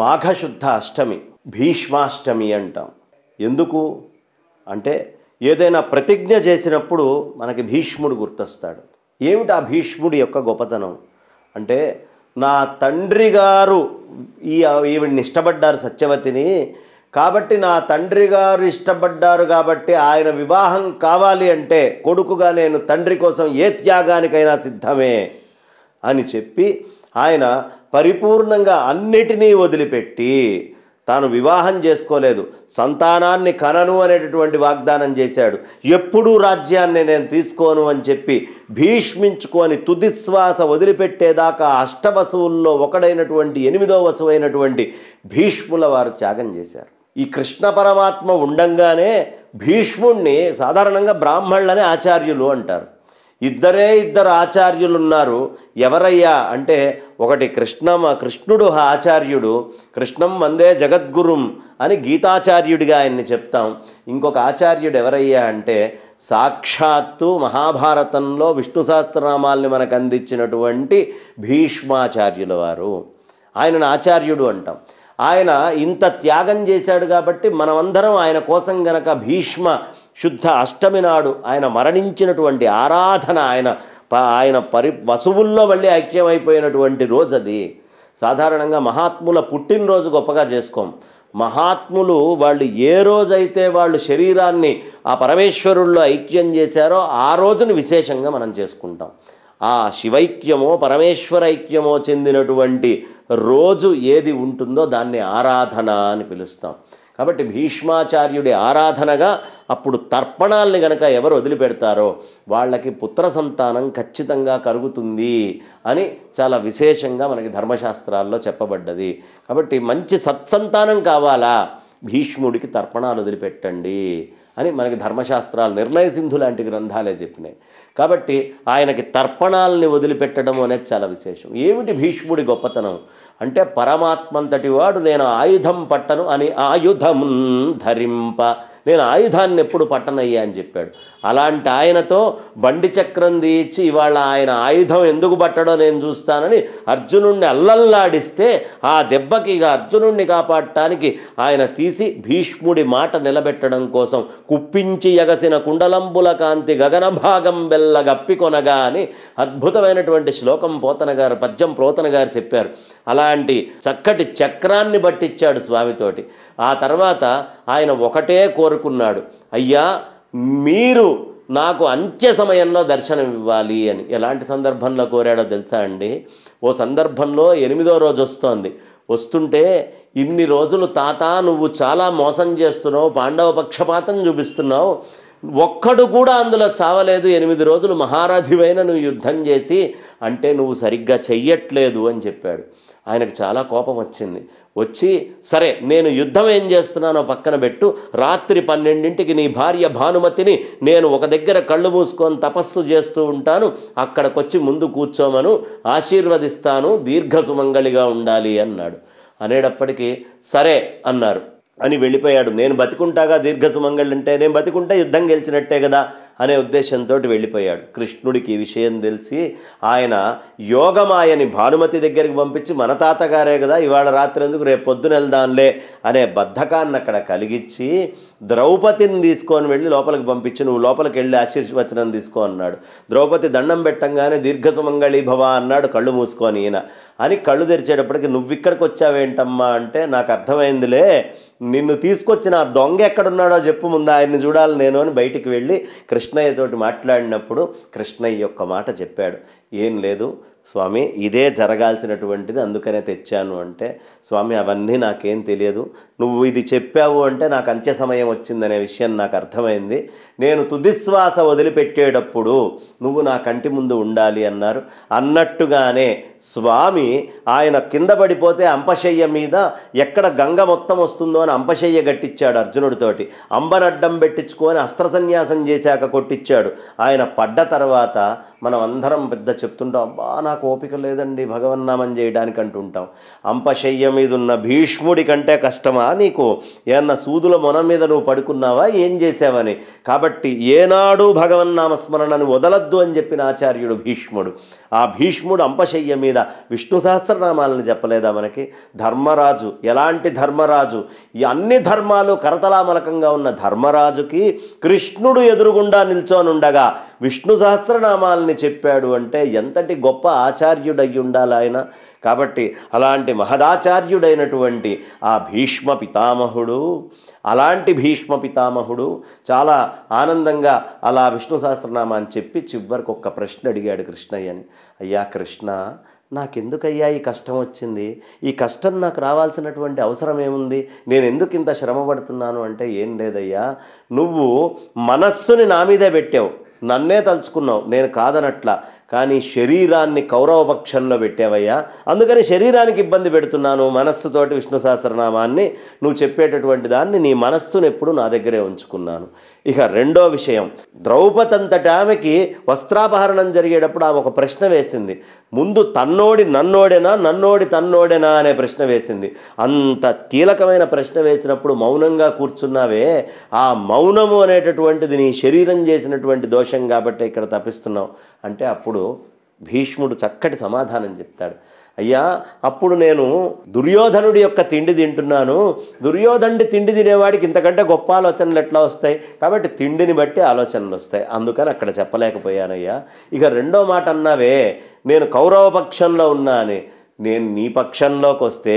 మాఘశుద్ధ అష్టమి భీష్మాష్టమి అంటాం ఎందుకు అంటే ఏదైనా ప్రతిజ్ఞ చేసినప్పుడు మనకి భీష్ముడు గుర్తొస్తాడు ఏమిటి ఆ భీష్ముడి యొక్క గొప్పతనం అంటే నా తండ్రి గారు ఈ ఈవిడిని ఇష్టపడ్డారు సత్యవతిని కాబట్టి నా తండ్రి గారు ఇష్టపడ్డారు కాబట్టి ఆయన వివాహం కావాలి అంటే కొడుకుగా నేను తండ్రి కోసం ఏ త్యాగానికైనా సిద్ధమే అని చెప్పి ఆయన పరిపూర్ణంగా అన్నిటినీ వదిలిపెట్టి తాను వివాహం చేసుకోలేదు సంతానాన్ని కనను అనేటటువంటి వాగ్దానం చేశాడు ఎప్పుడూ రాజ్యాన్ని నేను తీసుకోను అని చెప్పి భీష్మించుకొని తుదిశ్వాస వదిలిపెట్టేదాకా అష్టవసువుల్లో ఒకడైనటువంటి ఎనిమిదో వసువు అయినటువంటి భీష్ముల వారు త్యాగం చేశారు ఈ కృష్ణ పరమాత్మ ఉండంగానే భీష్ముణ్ణి సాధారణంగా బ్రాహ్మణులనే ఆచార్యులు అంటారు ఇద్దరే ఇద్దరు ఆచార్యులు ఉన్నారు ఎవరయ్యా అంటే ఒకటి కృష్ణమ్మ కృష్ణుడు ఆచార్యుడు కృష్ణం వందే జగద్గురుం అని గీతాచార్యుడిగా ఆయన్ని చెప్తాం ఇంకొక ఆచార్యుడు ఎవరయ్యా అంటే సాక్షాత్తు మహాభారతంలో విష్ణు సహస్రనామాల్ని మనకు అందించినటువంటి భీష్మాచార్యుల వారు ఆయనను ఆచార్యుడు అంటాం ఆయన ఇంత త్యాగం చేశాడు కాబట్టి మనమందరం ఆయన కోసం గనక భీష్మ శుద్ధ అష్టమి నాడు ఆయన మరణించినటువంటి ఆరాధన ఆయన ఆయన పరి వసువుల్లో మళ్ళీ ఐక్యమైపోయినటువంటి రోజు అది సాధారణంగా మహాత్ముల పుట్టినరోజు గొప్పగా చేసుకోం మహాత్ములు వాళ్ళు ఏ రోజైతే వాళ్ళు శరీరాన్ని ఆ పరమేశ్వరుల్లో ఐక్యం చేశారో ఆ రోజును విశేషంగా మనం చేసుకుంటాం ఆ శివైక్యమో ఐక్యమో చెందినటువంటి రోజు ఏది ఉంటుందో దాన్ని ఆరాధన అని పిలుస్తాం కాబట్టి భీష్మాచార్యుడి ఆరాధనగా అప్పుడు తర్పణాల్ని గనక ఎవరు వదిలిపెడతారో వాళ్ళకి పుత్ర సంతానం ఖచ్చితంగా కలుగుతుంది అని చాలా విశేషంగా మనకి ధర్మశాస్త్రాల్లో చెప్పబడ్డది కాబట్టి మంచి సత్సంతానం కావాలా భీష్ముడికి తర్పణాలు వదిలిపెట్టండి అని మనకి ధర్మశాస్త్రాలు నిర్ణయ సింధు లాంటి గ్రంథాలే చెప్పినాయి కాబట్టి ఆయనకి తర్పణాలని వదిలిపెట్టడం అనేది చాలా విశేషం ఏమిటి భీష్ముడి గొప్పతనం అంటే పరమాత్మంతటి వాడు నేను ఆయుధం పట్టను అని ఆయుధం ధరింప నేను ఆయుధాన్ని ఎప్పుడు పట్టనయ్యా అని చెప్పాడు అలాంటి ఆయనతో బండి చక్రం తీయించి ఇవాళ ఆయన ఆయుధం ఎందుకు పట్టడో నేను చూస్తానని అర్జునుణ్ణి అల్లల్లాడిస్తే ఆ దెబ్బకి ఇక అర్జునుణ్ణి కాపాడటానికి ఆయన తీసి భీష్ముడి మాట నిలబెట్టడం కోసం కుప్పించి ఎగసిన కుండలంబుల కాంతి గగన భాగం బెల్ల గప్పికొనగా అని అద్భుతమైనటువంటి శ్లోకం పోతన గారు పద్యం పోతన గారు చెప్పారు అలాంటి చక్కటి చక్రాన్ని బట్టిచ్చాడు స్వామితోటి ఆ తర్వాత ఆయన ఒకటే కోరుకున్నాడు అయ్యా మీరు నాకు అంత్య సమయంలో దర్శనం ఇవ్వాలి అని ఎలాంటి సందర్భంలో కోరాడో తెలుసా అండి ఓ సందర్భంలో ఎనిమిదో రోజు వస్తోంది వస్తుంటే ఇన్ని రోజులు తాత నువ్వు చాలా మోసం చేస్తున్నావు పాండవ పక్షపాతం చూపిస్తున్నావు ఒక్కడు కూడా అందులో చావలేదు ఎనిమిది రోజులు మహారాధివైన నువ్వు యుద్ధం చేసి అంటే నువ్వు సరిగ్గా చెయ్యట్లేదు అని చెప్పాడు ఆయనకు చాలా కోపం వచ్చింది వచ్చి సరే నేను యుద్ధం ఏం చేస్తున్నానో పక్కన పెట్టు రాత్రి పన్నెండింటికి నీ భార్య భానుమతిని నేను ఒక దగ్గర కళ్ళు మూసుకొని తపస్సు చేస్తూ ఉంటాను అక్కడికొచ్చి ముందు కూర్చోమను ఆశీర్వదిస్తాను దీర్ఘ సుమంగళిగా ఉండాలి అన్నాడు అనేటప్పటికీ సరే అన్నారు అని వెళ్ళిపోయాడు నేను బతికుంటాగా దీర్ఘ సుమంగళి అంటే నేను బతికుంటే యుద్ధం గెలిచినట్టే కదా అనే ఉద్దేశంతో వెళ్ళిపోయాడు కృష్ణుడికి ఈ విషయం తెలిసి ఆయన యోగమాయని భానుమతి దగ్గరికి పంపించి మన తాతగారే కదా ఇవాళ రాత్రి ఎందుకు రేపు పొద్దున వెళ్దాంలే అనే బద్ధకాన్ని అక్కడ కలిగించి ద్రౌపదిని తీసుకొని వెళ్ళి లోపలికి పంపించి నువ్వు లోపలికి వెళ్ళి ఆశీర్వచనం తీసుకో అన్నాడు ద్రౌపది దండం పెట్టంగానే దీర్ఘసుమంగళి భవ అన్నాడు కళ్ళు మూసుకొని ఈయన అని కళ్ళు తెరిచేటప్పటికి నువ్వు ఇక్కడికి వచ్చావేంటమ్మా అంటే నాకు అర్థమైందిలే నిన్ను తీసుకొచ్చిన ఆ దొంగ ఎక్కడున్నాడో చెప్పు ముందు ఆయన్ని చూడాలి నేను అని బయటికి వెళ్ళి కృష్ణయ్యతోటి మాట్లాడినప్పుడు కృష్ణయ్య యొక్క మాట చెప్పాడు ఏం లేదు స్వామి ఇదే జరగాల్సినటువంటిది అందుకనే తెచ్చాను అంటే స్వామి అవన్నీ నాకేం తెలియదు నువ్వు ఇది చెప్పావు అంటే నాకు అంత్య సమయం వచ్చిందనే విషయం నాకు అర్థమైంది నేను తుదిశ్వాస వదిలిపెట్టేటప్పుడు నువ్వు నా కంటి ముందు ఉండాలి అన్నారు అన్నట్టుగానే స్వామి ఆయన కింద పడిపోతే అంపశయ్య మీద ఎక్కడ గంగ మొత్తం వస్తుందో అని అంపశయ్య గట్టిచ్చాడు అర్జునుడితోటి అంబరడ్డం పెట్టించుకొని అస్త్ర సన్యాసం చేశాక కొట్టించాడు ఆయన పడ్డ తర్వాత మనం అందరం పెద్ద చెప్తుంటాం అబ్బా నాకు ఓపిక లేదండి భగవన్నామం చేయడానికి అంటుంటాం అంపశయ్య మీద ఉన్న భీష్ముడి కంటే కష్టమా నీకు ఏమన్నా సూదుల మొన మీద నువ్వు పడుకున్నావా ఏం చేసావని కాబట్టి ఏనాడు భగవన్నామస్మరణను వదలద్దు అని చెప్పిన ఆచార్యుడు భీష్ముడు ఆ భీష్ముడు అంపశయ్య మీద విష్ణు సహస్రనామాలను చెప్పలేదా మనకి ధర్మరాజు ఎలాంటి ధర్మరాజు ఈ అన్ని ధర్మాలు కరతలామలకంగా ఉన్న ధర్మరాజుకి కృష్ణుడు ఎదురుగుండా నిల్చోనుండగా విష్ణు సహస్రనామాలని చెప్పాడు అంటే ఎంతటి గొప్ప ఆచార్యుడయ్యుండాలి ఆయన కాబట్టి అలాంటి మహదాచార్యుడైనటువంటి ఆ భీష్మ పితామహుడు అలాంటి భీష్మ పితామహుడు చాలా ఆనందంగా అలా విష్ణు సహస్రనామాన్ని చెప్పి చివరికి ఒక్క ప్రశ్న అడిగాడు కృష్ణయ్యని అయ్యా కృష్ణ నాకెందుకయ్యా ఈ కష్టం వచ్చింది ఈ కష్టం నాకు రావాల్సినటువంటి అవసరం ఏముంది నేను ఎందుకు ఇంత శ్రమ పడుతున్నాను అంటే ఏం లేదయ్యా నువ్వు మనస్సుని నా మీదే పెట్టావు నన్నే తలుచుకున్నావు నేను కాదనట్లా కానీ శరీరాన్ని కౌరవపక్షంలో పెట్టావయ్యా అందుకని శరీరానికి ఇబ్బంది పెడుతున్నాను మనస్సుతోటి విష్ణు సహస్రనామాన్ని నువ్వు చెప్పేటటువంటి దాన్ని నీ మనస్సును ఎప్పుడు నా దగ్గరే ఉంచుకున్నాను ఇక రెండో విషయం ద్రౌపదంతట ఆమెకి వస్త్రాపహరణం జరిగేటప్పుడు ఆమె ఒక ప్రశ్న వేసింది ముందు తన్నోడి నన్నోడేనా నన్నోడి తన్నోడేనా అనే ప్రశ్న వేసింది అంత కీలకమైన ప్రశ్న వేసినప్పుడు మౌనంగా కూర్చున్నావే ఆ మౌనము అనేటటువంటిది నీ శరీరం చేసినటువంటి దోషం కాబట్టి ఇక్కడ తప్పిస్తున్నావు అంటే అప్పుడు భీష్ముడు చక్కటి సమాధానం చెప్తాడు అయ్యా అప్పుడు నేను దుర్యోధనుడి యొక్క తిండి తింటున్నాను దుర్యోధనుడి తిండి తినేవాడికి ఇంతకంటే గొప్ప ఆలోచనలు ఎట్లా వస్తాయి కాబట్టి తిండిని బట్టి ఆలోచనలు వస్తాయి అందుకని అక్కడ చెప్పలేకపోయానయ్యా ఇక రెండో మాట అన్నావే నేను కౌరవపక్షంలో ఉన్నా అని నేను నీ పక్షంలోకి వస్తే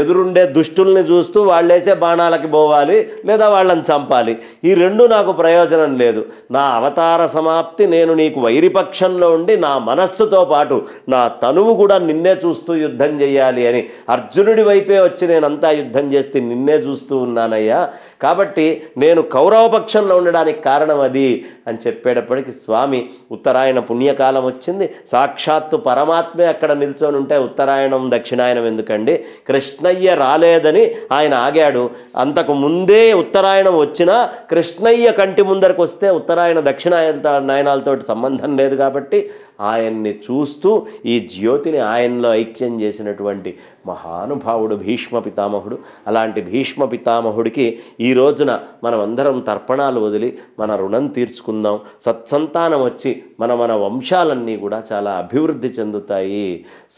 ఎదురుండే దుష్టుల్ని చూస్తూ వాళ్ళేసే బాణాలకి పోవాలి లేదా వాళ్ళని చంపాలి ఈ రెండు నాకు ప్రయోజనం లేదు నా అవతార సమాప్తి నేను నీకు వైరిపక్షంలో ఉండి నా మనస్సుతో పాటు నా తనువు కూడా నిన్నే చూస్తూ యుద్ధం చేయాలి అని అర్జునుడి వైపే వచ్చి నేనంతా యుద్ధం చేస్తే నిన్నే చూస్తూ ఉన్నానయ్యా కాబట్టి నేను కౌరవపక్షంలో ఉండడానికి కారణం అది అని చెప్పేటప్పటికి స్వామి ఉత్తరాయణ పుణ్యకాలం వచ్చింది సాక్షాత్తు పరమాత్మే అక్కడ నిల్చొని ఉంటే ఉత్తరాయణం దక్షిణాయనం ఎందుకండి కృష్ణయ్య రాలేదని ఆయన ఆగాడు అంతకు ముందే ఉత్తరాయణం వచ్చినా కృష్ణయ్య కంటి ముందరకు వస్తే ఉత్తరాయణ దక్షిణాయనతో నయనాలతోటి సంబంధం లేదు కాబట్టి ఆయన్ని చూస్తూ ఈ జ్యోతిని ఆయనలో ఐక్యం చేసినటువంటి మహానుభావుడు భీష్మ పితామహుడు అలాంటి భీష్మ పితామహుడికి ఈ రోజున మనమందరం తర్పణాలు వదిలి మన రుణం తీర్చుకుందాం సత్సంతానం వచ్చి మన మన వంశాలన్నీ కూడా చాలా అభివృద్ధి చెందుతాయి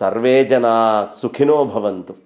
సర్వే జనా సుఖినో భవంతు